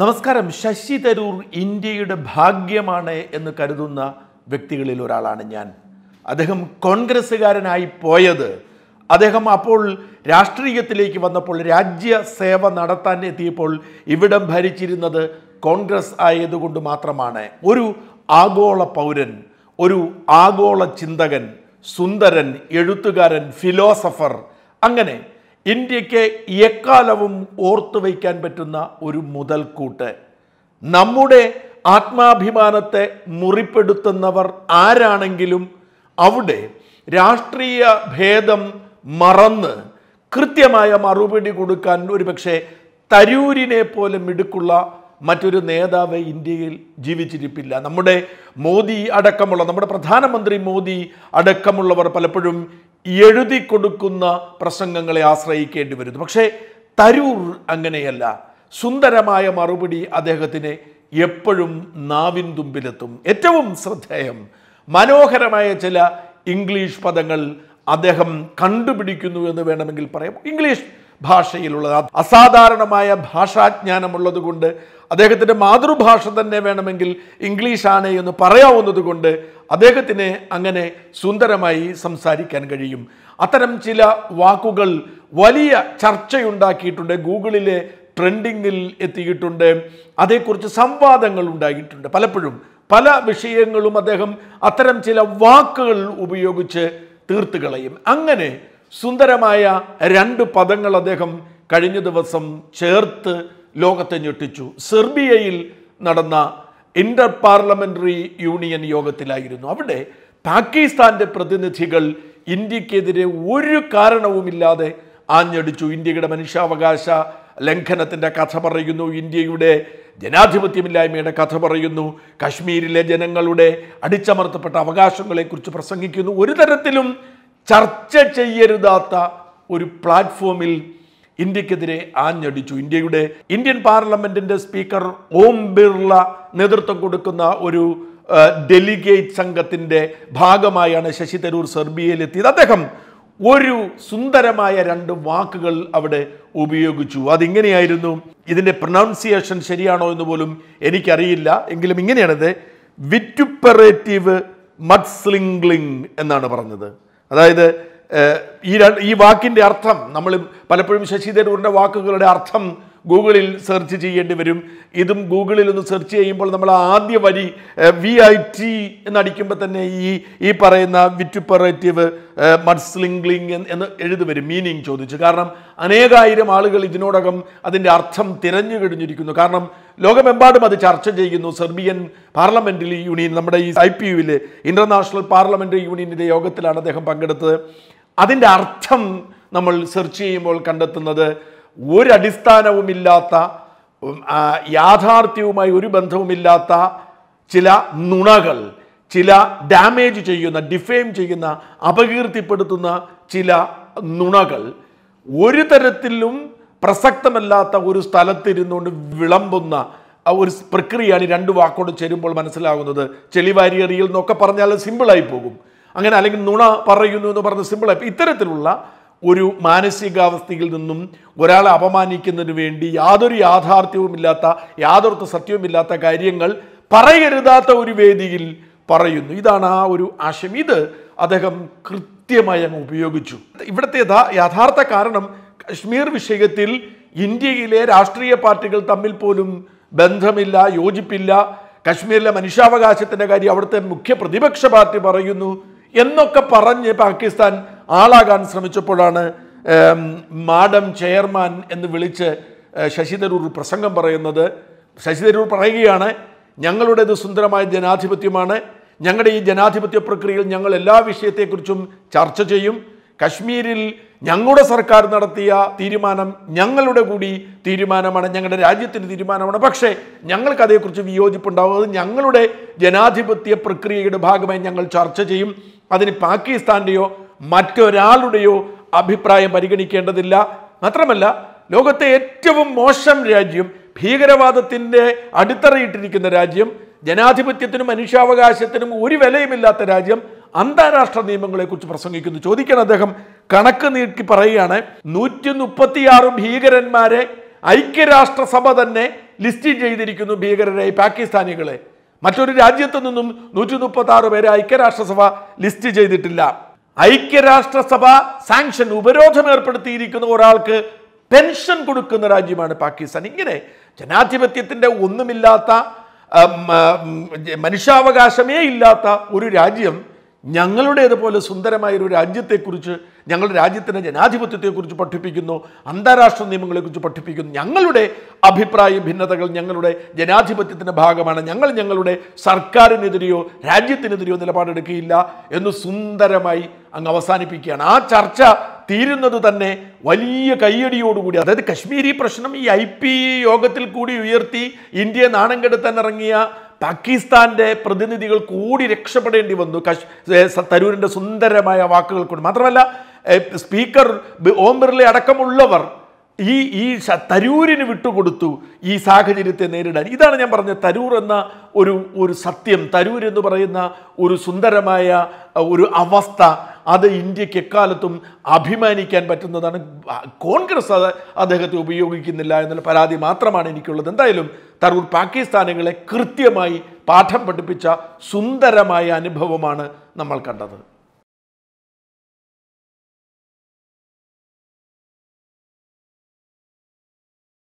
നമസ്കാരം ശശി തരൂർ ഇന്ത്യയുടെ ഭാഗ്യമാണ് എന്ന് കരുതുന്ന വ്യക്തികളിൽ ഒരാളാണ് ഞാൻ അദ്ദേഹം കോൺഗ്രസ്സുകാരനായി പോയത് അദ്ദേഹം അപ്പോൾ രാഷ്ട്രീയത്തിലേക്ക് വന്നപ്പോൾ രാജ്യ സേവ നടത്താൻ എത്തിയപ്പോൾ ഇവിടം ഭരിച്ചിരുന്നത് കോൺഗ്രസ് ആയതുകൊണ്ട് മാത്രമാണ് ഒരു ആഗോള പൗരൻ ഒരു ആഗോള ചിന്തകൻ സുന്ദരൻ എഴുത്തുകാരൻ ഫിലോസഫർ അങ്ങനെ ഇന്ത്യക്ക് എക്കാലവും ഓർത്തു വയ്ക്കാൻ പറ്റുന്ന ഒരു മുതൽക്കൂട്ട് നമ്മുടെ ആത്മാഭിമാനത്തെ മുറിപ്പെടുത്തുന്നവർ ആരാണെങ്കിലും അവിടെ രാഷ്ട്രീയ ഭേദം മറന്ന് കൃത്യമായ മറുപടി കൊടുക്കാൻ പക്ഷേ തരൂരിനെ പോലെ മിടുക്കുള്ള മറ്റൊരു നേതാവ് ഇന്ത്യയിൽ ജീവിച്ചിരിപ്പില്ല നമ്മുടെ മോദി അടക്കമുള്ള നമ്മുടെ പ്രധാനമന്ത്രി മോദി അടക്കമുള്ളവർ പലപ്പോഴും എഴുതി കൊടുക്കുന്ന പ്രസംഗങ്ങളെ ആശ്രയിക്കേണ്ടി വരുന്നു പക്ഷേ തരൂർ അങ്ങനെയല്ല സുന്ദരമായ മറുപടി അദ്ദേഹത്തിന് എപ്പോഴും നാവിൻ തുമ്പിലെത്തും ഏറ്റവും ശ്രദ്ധേയം മനോഹരമായ ചില ഇംഗ്ലീഷ് പദങ്ങൾ അദ്ദേഹം കണ്ടുപിടിക്കുന്നു എന്ന് വേണമെങ്കിൽ പറയാം ഇംഗ്ലീഷ് ഭാഷയിലുള്ളത് അസാധാരണമായ ഭാഷാജ്ഞാനമുള്ളത് കൊണ്ട് അദ്ദേഹത്തിൻ്റെ മാതൃഭാഷ തന്നെ വേണമെങ്കിൽ ഇംഗ്ലീഷാണ് എന്ന് പറയാവുന്നത് കൊണ്ട് അദ്ദേഹത്തിന് അങ്ങനെ സുന്ദരമായി സംസാരിക്കാൻ കഴിയും അത്തരം ചില വാക്കുകൾ വലിയ ചർച്ചയുണ്ടാക്കിയിട്ടുണ്ട് ഗൂഗിളിലെ ട്രെൻഡിങ്ങിൽ എത്തിയിട്ടുണ്ട് അതേക്കുറിച്ച് സംവാദങ്ങൾ ഉണ്ടായിട്ടുണ്ട് പലപ്പോഴും പല വിഷയങ്ങളും അദ്ദേഹം അത്തരം ചില വാക്കുകൾ ഉപയോഗിച്ച് തീർത്തുകളയും അങ്ങനെ സുന്ദരമായ രണ്ട് പദങ്ങൾ അദ്ദേഹം കഴിഞ്ഞ ദിവസം ചേർത്ത് ലോകത്തെ ഞെട്ടിച്ചു സെർബിയയിൽ നടന്ന ഇന്റർ പാർലമെന്ററി യൂണിയൻ യോഗത്തിലായിരുന്നു അവിടെ പാകിസ്ഥാന്റെ പ്രതിനിധികൾ ഇന്ത്യക്കെതിരെ ഒരു കാരണവുമില്ലാതെ ആഞ്ഞടിച്ചു ഇന്ത്യയുടെ മനുഷ്യാവകാശ ലംഘനത്തിൻ്റെ കഥ പറയുന്നു ഇന്ത്യയുടെ ജനാധിപത്യമില്ലായ്മയുടെ കഥ പറയുന്നു കാശ്മീരിലെ ജനങ്ങളുടെ അടിച്ചമർത്തപ്പെട്ട അവകാശങ്ങളെക്കുറിച്ച് പ്രസംഗിക്കുന്നു ഒരു തരത്തിലും ചർച്ച ചെയ്യരുതാത്ത ഒരു പ്ലാറ്റ്ഫോമിൽ ഇന്ത്യക്കെതിരെ ആഞ്ഞടിച്ചു ഇന്ത്യയുടെ ഇന്ത്യൻ പാർലമെന്റിന്റെ സ്പീക്കർ ഓം ബിർള നേതൃത്വം കൊടുക്കുന്ന ഒരു ഡെലിഗേറ്റ് സംഘത്തിന്റെ ഭാഗമായാണ് ശശി തരൂർ സെർബിയയിലെത്തിയത് അദ്ദേഹം ഒരു സുന്ദരമായ രണ്ട് വാക്കുകൾ അവിടെ ഉപയോഗിച്ചു അതിങ്ങനെയായിരുന്നു ഇതിൻ്റെ പ്രൊനൗൺസിയേഷൻ ശരിയാണോ എന്ന് പോലും എനിക്കറിയില്ല എങ്കിലും ഇങ്ങനെയാണത് വിറ്റുപ്പറേറ്റീവ് മഡ്സ്ലിംഗ്ലിംഗ് എന്നാണ് പറഞ്ഞത് അതായത് ഈ ഈ വാക്കിൻ്റെ അർത്ഥം നമ്മൾ പലപ്പോഴും ശശി തരൂരിൻ്റെ വാക്കുകളുടെ അർത്ഥം ഗൂഗിളിൽ സെർച്ച് ചെയ്യേണ്ടി വരും ഇതും ഗൂഗിളിൽ ഒന്ന് സെർച്ച് ചെയ്യുമ്പോൾ നമ്മൾ ആദ്യ വരി വി ഐ ടി എന്നടിക്കുമ്പോൾ തന്നെ ഈ ഈ പറയുന്ന വിറ്റുപ്പറേറ്റീവ് മഡ്സ്ലിംഗ്ലിംഗ് എന്ന് എഴുതി വരും മീനിങ് ചോദിച്ചു കാരണം അനേകായിരം ആളുകൾ ഇതിനോടകം അതിൻ്റെ അർത്ഥം തിരഞ്ഞു കഴിഞ്ഞിരിക്കുന്നു കാരണം ലോകമെമ്പാടും അത് ചർച്ച ചെയ്യുന്നു സെർബിയൻ പാർലമെൻ്ററി യൂണിയൻ നമ്മുടെ ഈ ഐ പി യുവിലെ ഇൻ്റർനാഷണൽ പാർലമെൻ്ററി യൂണിയൻ്റെ യോഗത്തിലാണ് അദ്ദേഹം പങ്കെടുത്തത് അതിൻ്റെ അർത്ഥം നമ്മൾ സെർച്ച് ചെയ്യുമ്പോൾ കണ്ടെത്തുന്നത് ഒരടിസ്ഥാനവുമില്ലാത്ത യാഥാർത്ഥ്യവുമായി ഒരു ബന്ധവുമില്ലാത്ത ചില നുണകൾ ചില ഡാമേജ് ചെയ്യുന്ന ഡിഫെയിം ചെയ്യുന്ന അപകീർത്തിപ്പെടുത്തുന്ന ചില നുണകൾ ഒരു തരത്തിലും പ്രസക്തമല്ലാത്ത ഒരു സ്ഥലത്തിരുന്നുകൊണ്ട് വിളമ്പുന്ന ഒരു പ്രക്രിയയാണ് രണ്ട് വാക്കോട് ചേരുമ്പോൾ മനസ്സിലാകുന്നത് ചെളിവാരിയറിയൽ എന്നൊക്കെ പറഞ്ഞാൽ സിമ്പിളായി പോകും അങ്ങനെ അല്ലെങ്കിൽ നുണ പറയുന്നു എന്ന് പറഞ്ഞ് സിമ്പിളായി ഇത്തരത്തിലുള്ള ഒരു മാനസികാവസ്ഥയിൽ നിന്നും ഒരാളെ അപമാനിക്കുന്നതിന് വേണ്ടി യാതൊരു യാഥാർത്ഥ്യവുമില്ലാത്ത യാതൊരു സത്യവുമില്ലാത്ത കാര്യങ്ങൾ പറയരുതാത്ത ഒരു വേദിയിൽ പറയുന്നു ഇതാണ് ആ ഒരു ആശയം ഇത് അദ്ദേഹം കൃത്യമായി അങ്ങ് ഉപയോഗിച്ചു ഇവിടുത്തെ യഥാർത്ഥ കാരണം കശ്മീർ വിഷയത്തിൽ ഇന്ത്യയിലെ രാഷ്ട്രീയ പാർട്ടികൾ തമ്മിൽ പോലും ബന്ധമില്ല യോജിപ്പില്ല കശ്മീരിലെ മനുഷ്യാവകാശത്തിൻ്റെ കാര്യം അവിടുത്തെ മുഖ്യ പ്രതിപക്ഷ പാർട്ടി പറയുന്നു എന്നൊക്കെ പറഞ്ഞ് പാകിസ്ഥാൻ ആളാകാൻ ശ്രമിച്ചപ്പോഴാണ് മാഡം ചെയർമാൻ എന്ന് വിളിച്ച് ശശി തരൂർ പ്രസംഗം പറയുന്നത് ശശി തരൂർ പറയുകയാണ് ഞങ്ങളുടേത് സുന്ദരമായ ജനാധിപത്യമാണ് ഞങ്ങളുടെ ഈ ജനാധിപത്യ പ്രക്രിയയിൽ ഞങ്ങൾ എല്ലാ വിഷയത്തെക്കുറിച്ചും ചർച്ച ചെയ്യും കശ്മീരിൽ ഞങ്ങളുടെ സർക്കാർ നടത്തിയ തീരുമാനം ഞങ്ങളുടെ കൂടി തീരുമാനമാണ് ഞങ്ങളുടെ രാജ്യത്തിൻ്റെ തീരുമാനമാണ് പക്ഷേ ഞങ്ങൾക്ക് അതേക്കുറിച്ച് വിയോജിപ്പുണ്ടാവും അത് ഞങ്ങളുടെ ജനാധിപത്യ പ്രക്രിയയുടെ ഭാഗമായി ഞങ്ങൾ ചർച്ച ചെയ്യും അതിന് പാകിസ്ഥാൻ്റെയോ മറ്റൊരാളുടെയോ അഭിപ്രായം പരിഗണിക്കേണ്ടതില്ല മാത്രമല്ല ലോകത്തെ ഏറ്റവും മോശം രാജ്യം ഭീകരവാദത്തിൻ്റെ അടിത്തറയിട്ടിരിക്കുന്ന രാജ്യം ജനാധിപത്യത്തിനും മനുഷ്യാവകാശത്തിനും ഒരു വിലയുമില്ലാത്ത രാജ്യം അന്താരാഷ്ട്ര നിയമങ്ങളെക്കുറിച്ച് പ്രസംഗിക്കുന്നു ചോദിക്കണം അദ്ദേഹം കണക്ക് നീട്ടി പറയുകയാണ് നൂറ്റി മുപ്പത്തിയാറ് ഭീകരന്മാരെ ഐക്യരാഷ്ട്രസഭ തന്നെ ലിസ്റ്റ് ചെയ്തിരിക്കുന്നു ഭീകരരായി പാകിസ്ഥാനികളെ മറ്റൊരു രാജ്യത്തു നിന്നും നൂറ്റി മുപ്പത്തി ആറ് പേരെ ഐക്യരാഷ്ട്രസഭ ലിസ്റ്റ് ചെയ്തിട്ടില്ല ഐക്യരാഷ്ട്രസഭ സാങ്ഷൻ ഉപരോധം ഏർപ്പെടുത്തിയിരിക്കുന്ന ഒരാൾക്ക് പെൻഷൻ കൊടുക്കുന്ന രാജ്യമാണ് പാകിസ്ഥാൻ ഇങ്ങനെ ജനാധിപത്യത്തിൻ്റെ ഒന്നുമില്ലാത്ത മനുഷ്യാവകാശമേ ഇല്ലാത്ത ഒരു രാജ്യം ഞങ്ങളുടേതുപോലെ സുന്ദരമായ ഒരു രാജ്യത്തെക്കുറിച്ച് ഞങ്ങളുടെ രാജ്യത്തിൻ്റെ ജനാധിപത്യത്തെക്കുറിച്ച് പഠിപ്പിക്കുന്നു അന്താരാഷ്ട്ര നിയമങ്ങളെക്കുറിച്ച് പഠിപ്പിക്കുന്നു ഞങ്ങളുടെ അഭിപ്രായ ഭിന്നതകൾ ഞങ്ങളുടെ ജനാധിപത്യത്തിൻ്റെ ഭാഗമാണ് ഞങ്ങൾ ഞങ്ങളുടെ സർക്കാരിനെതിരെയോ രാജ്യത്തിനെതിരെയോ നിലപാടെടുക്കുകയില്ല എന്ന് സുന്ദരമായി അങ്ങ് അവസാനിപ്പിക്കുകയാണ് ആ ചർച്ച തീരുന്നത് തന്നെ വലിയ കയ്യടിയോടുകൂടി അതായത് കശ്മീരി പ്രശ്നം ഈ ഐ പി യോഗത്തിൽ കൂടി ഉയർത്തി ഇന്ത്യ നാണം കെടുത്താൻ ഇറങ്ങിയ പാകിസ്ഥാന്റെ പ്രതിനിധികൾ കൂടി രക്ഷപ്പെടേണ്ടി വന്നു കശ് തരൂരിൻ്റെ സുന്ദരമായ വാക്കുകൾ കൊണ്ട് മാത്രമല്ല സ്പീക്കർ ഓം ബിർള അടക്കമുള്ളവർ ഈ ഈ തരൂരിന് വിട്ടുകൊടുത്തു ഈ സാഹചര്യത്തെ നേരിടാൻ ഇതാണ് ഞാൻ പറഞ്ഞ തരൂർ എന്ന ഒരു ഒരു സത്യം തരൂർ എന്ന് പറയുന്ന ഒരു സുന്ദരമായ ഒരു അവസ്ഥ അത് ഇന്ത്യക്ക് എക്കാലത്തും അഭിമാനിക്കാൻ പറ്റുന്നതാണ് കോൺഗ്രസ് അത് അദ്ദേഹത്തെ ഉപയോഗിക്കുന്നില്ല എന്നുള്ള പരാതി മാത്രമാണ് എനിക്കുള്ളത് എന്തായാലും തരൂർ പാകിസ്ഥാനികളെ കൃത്യമായി പാഠം പഠിപ്പിച്ച സുന്ദരമായ അനുഭവമാണ് നമ്മൾ കണ്ടത്